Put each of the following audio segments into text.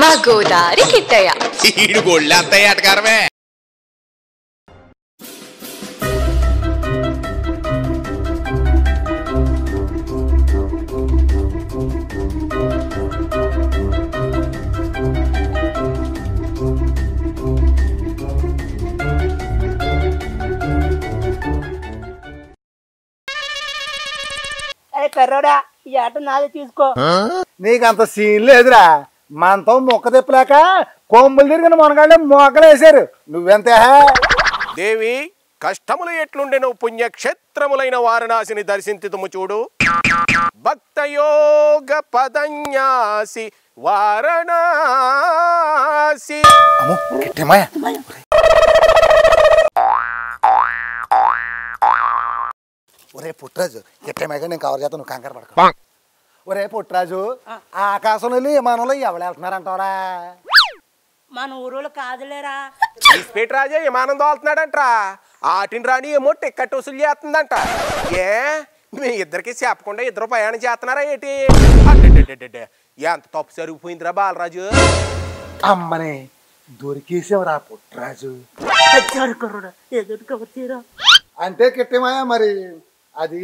మా గోదావరి కిట్టయ్య ఈడు అరే కర్రోడా ఈ ఆట నాదే నీకు అంత సీన్ లేదురా మనతో మొక్క తెప్పలేక కొమ్ములు తిరిగిన మొనగాళ్ళే మొక్కలేసారు నువ్వెంత దేవి కష్టములు ఎట్లుండే నువ్వు పుణ్యక్షేత్రములైన వారణాసిని తుమ్ము చూడు భక్తయోగ పదన్యాసి వారణాసి ఒరే పుట్టరాజు ఎట్టమాయగా నేను కవర్ చేస్తాను నువ్వు కంకర పడక ఒరే పుట్టరాజు ఆకాశంలో విమానంలో ఎవరు వెళ్తున్నారంటారా మన ఊరు కాదులేరా రాజే విమానం దోలుతున్నాడంట్రా ఆటిని రాని ఏమో టిక్కెట్ వసూలు చేస్తుందంట ఏ మీ ఇద్దరికి చెప్పకుండా ఇద్దరు ప్రయాణం చేస్తున్నారా ఏంటి ఎంత తప్పు జరిగిపోయిందిరా బాలరాజు అమ్మనే దొరికేసేవరా పుట్టరాజు అంతే కిట్టమాయా మరి అది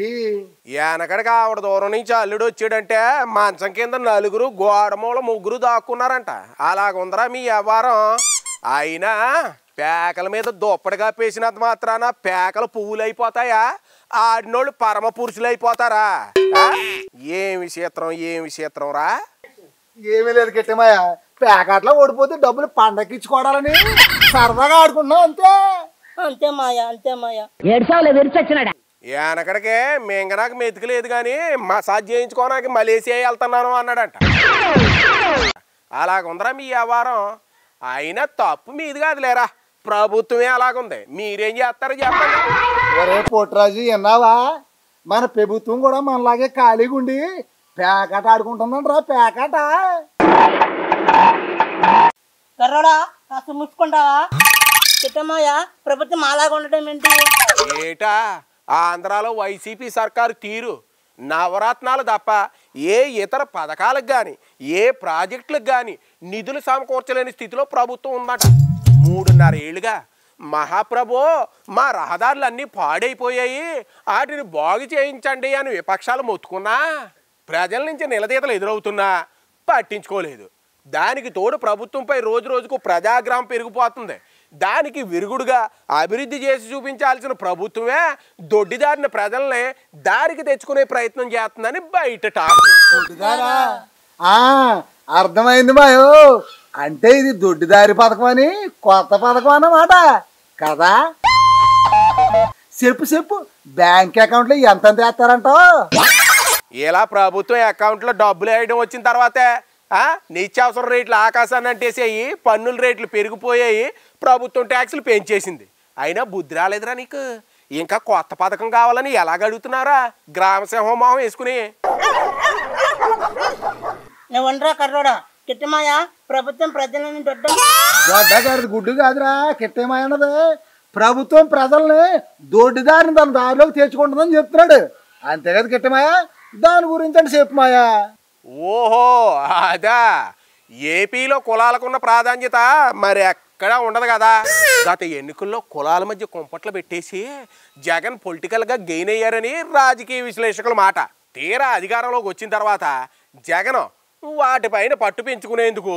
వెనకడికి ఆవిడ దూరం నుంచి అల్లుడు వచ్చాడంటే మంచం కింద నలుగురు గోడమూల ముగ్గురు దాక్కున్నారంట అలాగుందరా మీ వ్యవహారం అయినా పేకల మీద దుప్పటి కప్పేసినంత మాత్రాన పేకలు అయిపోతాయా ఆడినోళ్ళు పరమ పురుషులు అయిపోతారా ఏమి విచిత్రం ఏమి విచిత్రం రా ఏమీ లేదు గిట్టమాయ పేకాట్లో ఓడిపోతే డబ్బులు పండకిచ్చుకోవాలని సరదాగా ఆడుకున్నా అంతే అంతే మాయా అంతే మాయా ఏడు విరిచొచ్చినాడా వెనకడికే మింగనాకు మెతుకులేదు కానీ మసాజ్ చేయించుకోవడానికి మలేసియా వెళ్తున్నాను అన్నాడంట అలాగుందరా మీ వ్యాపారం అయినా తప్పు మీది కాదు లేరా ప్రభుత్వమే అలాగుంది మీరేం చేస్తారో చెప్పండి ఒరే పోట్రాజు విన్నావా మన ప్రభుత్వం కూడా మనలాగే ఖాళీగా ఉండి పేకాట ఆడుకుంటుందండి రా పేకాట ముచ్చుకుంటావా చిట్టమ్మాయ ప్రభుత్వం అలాగా ఉండటం ఏంటి ఏటా ఆంధ్రాలో వైసీపీ సర్కారు తీరు నవరత్నాలు తప్ప ఏ ఇతర పథకాలకు కానీ ఏ ప్రాజెక్టులకు కానీ నిధులు సమకూర్చలేని స్థితిలో ప్రభుత్వం ఉందట మూడున్నర ఏళ్ళుగా మహాప్రభో మా రహదారులు అన్నీ పాడైపోయాయి వాటిని బాగు చేయించండి అని విపక్షాలు మొత్తుకున్నా ప్రజల నుంచి నిలదీతలు ఎదురవుతున్నా పట్టించుకోలేదు దానికి తోడు ప్రభుత్వంపై రోజు రోజుకు ప్రజాగ్రహం పెరిగిపోతుంది దానికి విరుగుడుగా అభివృద్ధి చేసి చూపించాల్సిన ప్రభుత్వమే దొడ్డిదారిన ప్రజల్ని దారికి తెచ్చుకునే ప్రయత్నం చేస్తుందని బయట అర్థమైంది మాయో అంటే ఇది దొడ్డిదారి పథకం అని కొత్త పథకం అన్నమాట కదా చెప్పు చెప్పు బ్యాంక్ అకౌంట్లో ఎంత వేస్తారంటావు ఇలా ప్రభుత్వం లో డబ్బులు వేయడం వచ్చిన తర్వాతే నిత్యావసర రేట్లు ఆకాశాన్ని అంటేసేయి పన్నుల రేట్లు పెరిగిపోయాయి ప్రభుత్వం ట్యాక్సులు పెంచేసింది అయినా బుద్ధి రాలేదురా నీకు ఇంకా కొత్త పథకం కావాలని ఎలాగడుగుతున్నారా గ్రామ సింహమావం వేసుకుని ప్రభుత్వం గుడ్డు కాదురా కిట్టమాయ ప్రభుత్వం ప్రజల్ని దొడ్డిదారిని తన దారిలోకి తెచ్చుకుంటుందని చెప్తున్నాడు అంతే కదా కిట్టమాయా దాని గురించి అంటే చెప్పమాయా ఓహో అదా ఏపీలో కులాలకున్న ప్రాధాన్యత మరి ఎక్కడా ఉండదు కదా గత ఎన్నికల్లో కులాల మధ్య కుంపట్లు పెట్టేసి జగన్ పొలిటికల్గా గెయిన్ అయ్యారని రాజకీయ విశ్లేషకుల మాట తీరా అధికారంలోకి వచ్చిన తర్వాత జగన్ వాటిపైన పట్టు పెంచుకునేందుకు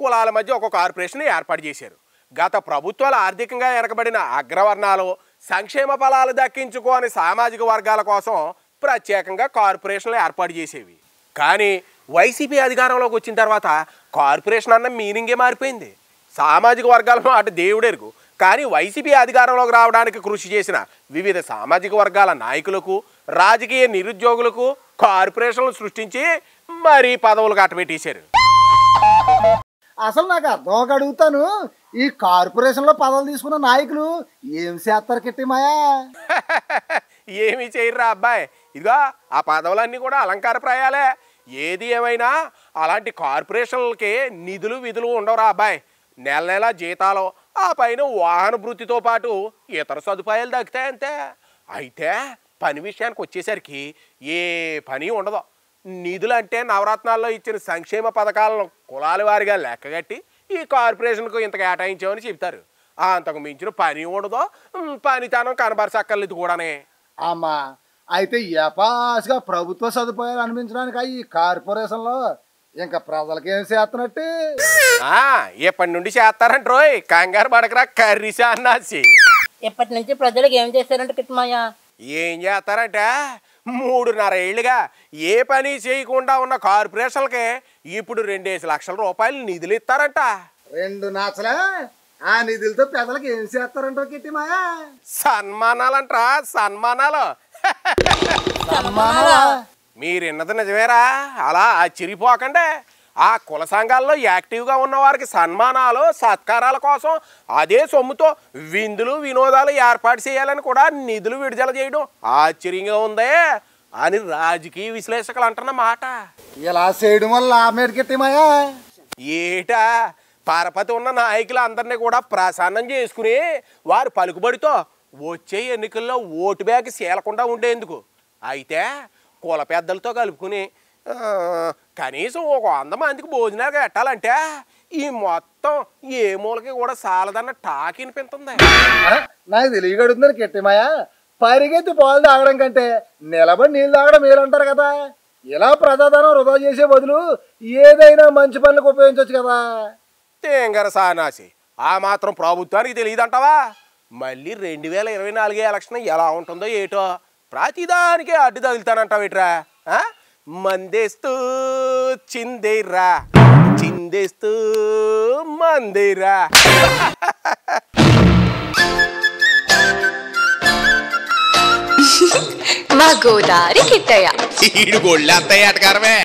కులాల మధ్య ఒక కార్పొరేషన్ ఏర్పాటు చేశారు గత ప్రభుత్వాలు ఆర్థికంగా వెనకబడిన అగ్రవర్ణాలు సంక్షేమ ఫలాలు దక్కించుకోని సామాజిక వర్గాల కోసం ప్రత్యేకంగా కార్పొరేషన్లు ఏర్పాటు చేసేవి కానీ వైసీపీ అధికారంలోకి వచ్చిన తర్వాత కార్పొరేషన్ అన్న మీనింగే మారిపోయింది సామాజిక వర్గాల మాట దేవుడెరుగు కానీ వైసీపీ అధికారంలోకి రావడానికి కృషి చేసిన వివిధ సామాజిక వర్గాల నాయకులకు రాజకీయ నిరుద్యోగులకు కార్పొరేషన్లు సృష్టించి మరీ పదవులు కట్టబెట్టేశారు అసలు నాకు అర్థం ఒక అడుగుతాను ఈ కార్పొరేషన్లో పదవులు తీసుకున్న నాయకులు ఏం చేస్తారు కిట్టిమాయా ఏమీ చేయరురా అబ్బాయి ఇదిగా ఆ పదవులన్నీ కూడా అలంకారప్రాయాలే ఏది ఏమైనా అలాంటి కార్పొరేషన్లకి నిధులు విధులు ఉండవురా అబ్బాయి నెల నెల జీతాలు ఆ పైన వాహన వృత్తితో పాటు ఇతర సదుపాయాలు దక్కుతాయి అంతే అయితే పని విషయానికి వచ్చేసరికి ఏ పని ఉండదు నిధులు అంటే నవరత్నాల్లో ఇచ్చిన సంక్షేమ పథకాలను కులాల వారిగా లెక్కగట్టి ఈ కార్పొరేషన్కు ఇంత కేటాయించామని చెప్తారు అంతకు మించిన పని ఉండదు పనితనం కనబరచక్కర్లేదు కూడానే అమ్మా అయితే ఎపాస్గా ప్రభుత్వ సదుపాయాలు అనిపించడానికి అవి కార్పొరేషన్లో ఇంకా ప్రజలకేం చేస్తున్నట్టు ఎప్పటి నుండి చేస్తారంట రోయ్ కంగారు పడకరా కర్రీసా అన్నాసి ఎప్పటి నుంచి ప్రజలకు ఏం చేస్తారంట కిట్మాయ ఏం చేస్తారంట మూడున్నర ఏళ్ళుగా ఏ పని చేయకుండా ఉన్న కార్పొరేషన్లకి ఇప్పుడు రెండేసి లక్షల రూపాయలు నిధులు ఇస్తారంట రెండు నాచలే ఆ నిధులతో పెదలకు ఏం చేస్తారంటో కిట్టి మాయా సన్మానాలంట్రా సన్మానాలు సన్మానాలా మీరిన్నది నిజమేరా అలా చిరిపోకండి ఆ కుల సంఘాల్లో యాక్టివ్గా ఉన్న వారికి సన్మానాలు సత్కారాల కోసం అదే సొమ్ముతో విందులు వినోదాలు ఏర్పాటు చేయాలని కూడా నిధులు విడుదల చేయడం ఆశ్చర్యంగా ఉందే అని రాజకీయ విశ్లేషకులు అంటున్న మాట ఇలా చేయడం వల్ల ఏటా పారపతి ఉన్న నాయకులు అందరినీ కూడా ప్రసన్నం చేసుకుని వారు పలుకుబడితో వచ్చే ఎన్నికల్లో ఓటు బ్యాగ్ సేలకుండా ఉండేందుకు అయితే కుల పెద్దలతో కలుపుకుని కనీసం ఒక వంద మందికి భోజనాలు పెట్టాలంటే ఈ మొత్తం ఏ మూలకి కూడా సాలదన్న టాక్ వినిపిస్తుంది నాకు తెలియగడుతుందని కెట్టిమాయా పరిగెత్తి పాలు తాగడం కంటే నిలబడి నీళ్ళు తాగడం మేలంటారు కదా ఇలా ప్రజాధనం వృధా చేసే బదులు ఏదైనా మంచి పనులకు ఉపయోగించవచ్చు కదా తేంగర సానాసి ఆ మాత్రం ప్రభుత్వానికి తెలియదంటావా మళ్ళీ రెండు వేల ఇరవై నాలుగే ఎలక్షన్ ఎలా ఉంటుందో ఏటో ప్రతిదానికే అడ్డు తగులుతానంటావిట్రా మందేస్తూ చిందేరా చిందేస్తూ మందేరా మా గోదారి కిట్టయ్య ఈడు గొళ్ళత్తయ్య అటకారమే